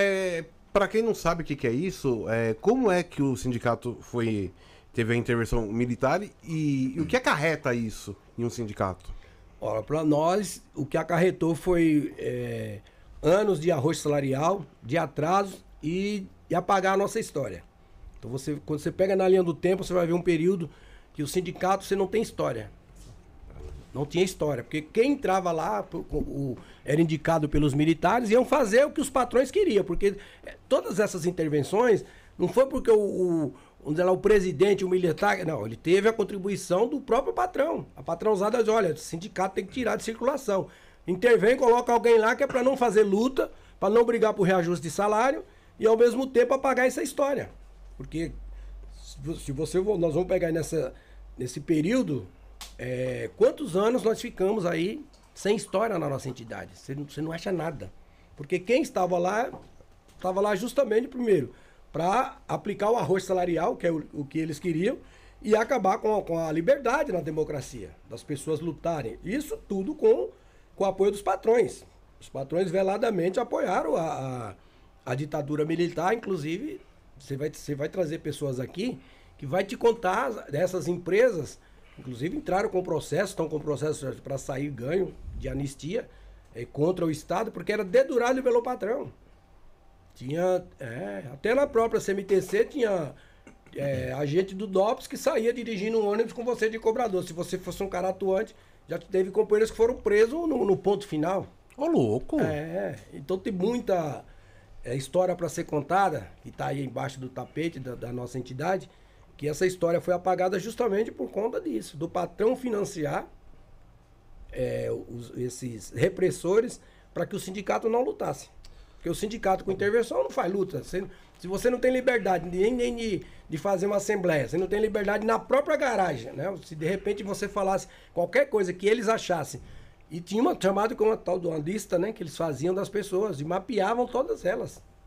É, para quem não sabe o que, que é isso, é, como é que o sindicato foi teve a intervenção militar e, e o que acarreta isso em um sindicato? Olha, para nós, o que acarretou foi é, anos de arroz salarial, de atraso e, e apagar a nossa história. Então, você, quando você pega na linha do tempo, você vai ver um período que o sindicato você não tem história. Não tinha história, porque quem entrava lá era indicado pelos militares, e iam fazer o que os patrões queriam, porque eh, todas essas intervenções não foi porque o, o, lá, o presidente, o militar, não, ele teve a contribuição do próprio patrão. A patrãozada diz, olha, o sindicato tem que tirar de circulação. Intervém, coloca alguém lá que é para não fazer luta, para não brigar por reajuste de salário e ao mesmo tempo apagar essa história. Porque se você nós vamos pegar nessa nesse período é, quantos anos nós ficamos aí sem história na nossa entidade? Você não, acha nada. Porque quem estava lá, estava lá justamente, primeiro, para aplicar o arroz salarial, que é o, o que eles queriam, e acabar com, com, a liberdade na democracia, das pessoas lutarem. Isso tudo com, com o apoio dos patrões. Os patrões veladamente apoiaram a, a, a ditadura militar, inclusive, você vai, você vai trazer pessoas aqui que vai te contar dessas empresas Inclusive entraram com processo, estão com processo para sair ganho de anistia é, contra o Estado, porque era dedurado pelo patrão. Tinha. É, até na própria CMTC tinha é, agente do DOPS que saía dirigindo um ônibus com você de cobrador. Se você fosse um cara atuante, já teve companheiros que foram presos no, no ponto final. Ô, louco! É, então tem muita é, história para ser contada, que está aí embaixo do tapete da, da nossa entidade que essa história foi apagada justamente por conta disso, do patrão financiar é, os, esses repressores para que o sindicato não lutasse. Porque o sindicato com intervenção não faz luta. Você, se você não tem liberdade nem, nem de, de, fazer uma assembleia, você não tem liberdade na própria garagem, né? Se de repente você falasse qualquer coisa que eles achassem. E tinha uma chamada com tal de uma lista, né? Que eles faziam das pessoas e mapeavam todas elas.